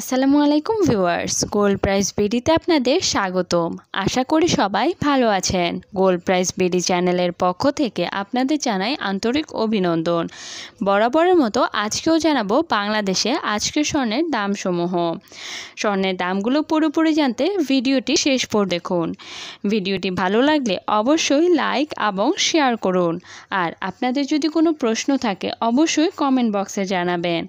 আসসালামু আলাইকুম viewers gold price বিডিতে আপনাদের স্বাগতম আশা করি সবাই ভালো আছেন গোল্ড প্রাইস বিডি চ্যানেলের পক্ষ থেকে আপনাদের জানাই আন্তরিক অভিনন্দন বরাবরের মতো আজকেও জানাবো বাংলাদেশে আজকে স্বর্ণের দামসমূহ স্বর্ণের দামগুলো পুরোপুরি জানতে ভিডিওটি শেষ পর দেখুন ভিডিওটি ভালো লাগলে অবশ্যই লাইক এবং শেয়ার করুন আর আপনাদের যদি কোনো প্রশ্ন থাকে অবশ্যই কমেন্ট বক্সে জানাবেন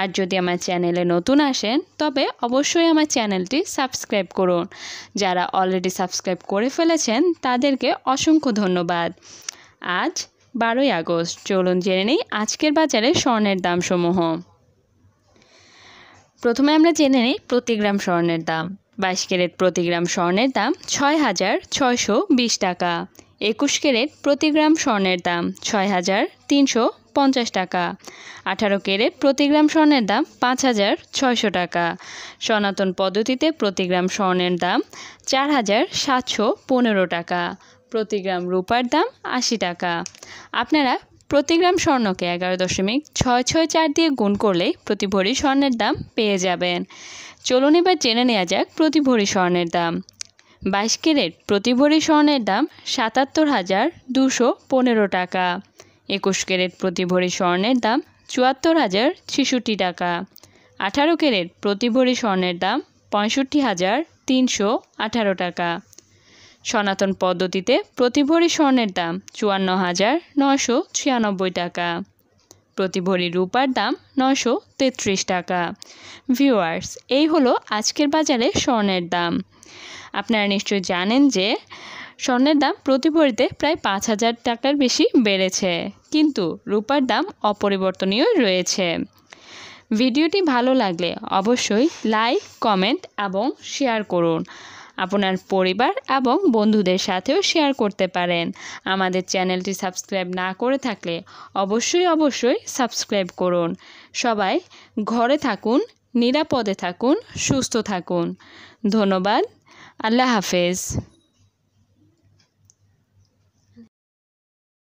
আর যদি আমার চ্যানেলে নতুন আসেন তবে অবশ্যই আমার চ্যানেলটি সাবস্ক্রাইব করুন যারা অলরেডি সাবস্ক্রাইব করে ফেলেছেন তাদেরকে অসংখ্য ধন্যবাদ আজ বারোই আগস্ট চলুন জেনে নিই আজকের বাজারে স্বর্ণের দামসমূহ প্রথমে আমরা জেনে নিই প্রতি গ্রাম স্বর্ণের দাম বাইশ ক্যারেট প্রতি গ্রাম স্বর্ণের দাম ছয় হাজার ছয়শো বিশ টাকা একুশ ক্যারেট প্রতি গ্রাম স্বর্ণের দাম ছয় হাজার তিনশো পঞ্চাশ টাকা আঠারো ক্যারেট প্রতি গ্রাম স্বর্ণের দাম পাঁচ হাজার ছয়শো টাকা সনাতন পদ্ধতিতে প্রতি গ্রাম স্বর্ণের দাম চার হাজার সাতশো পনেরো টাকা প্রতি গ্রাম রূপার দাম আশি টাকা আপনারা প্রতি গ্রাম স্বর্ণকে এগারো দশমিক ছয় ছয় চার দিয়ে গুণ করলে প্রতি ভরি স্বর্ণের দাম পেয়ে যাবেন চলুন এবার জেনে নেওয়া যাক প্রতি ভরি স্বর্ণের দাম বাইশ ক্যারেট প্রতি ভরি স্বর্ণের দাম সাতাত্তর হাজার দুশো পনেরো টাকা একুশ ক্যারেট প্রতি ভরি স্বর্ণের দাম চুয়াত্তর হাজার ছেষট্টি টাকা আঠারো ক্যারেট প্রতি ভরি স্বর্ণের দাম পঁয়ষট্টি হাজার তিনশো আঠারো টাকা সনাতন পদ্ধতিতে প্রতি ভরি স্বর্ণের দাম চুয়ান্ন হাজার নশো ছিয়ানব্বই টাকা প্রতি ভরি রূপার দাম নশো তেত্রিশ টাকা ভিউয়ার্স এই হলো আজকের বাজারে স্বর্ণের দাম আপনারা নিশ্চয় জানেন যে স্বর্ণের দাম প্রতি ভরিতে প্রায় পাঁচ হাজার টাকার বেশি বেড়েছে কিন্তু রূপার দাম অপরিবর্তনীয় রয়েছে ভিডিওটি ভালো লাগলে অবশ্যই লাইক কমেন্ট এবং শেয়ার করুন আপনার পরিবার এবং বন্ধুদের সাথেও শেয়ার করতে পারেন আমাদের চ্যানেলটি সাবস্ক্রাইব না করে থাকলে অবশ্যই অবশ্যই সাবস্ক্রাইব করুন সবাই ঘরে থাকুন নিরাপদে থাকুন সুস্থ থাকুন ধন্যবাদ আল্লাহ হাফেজ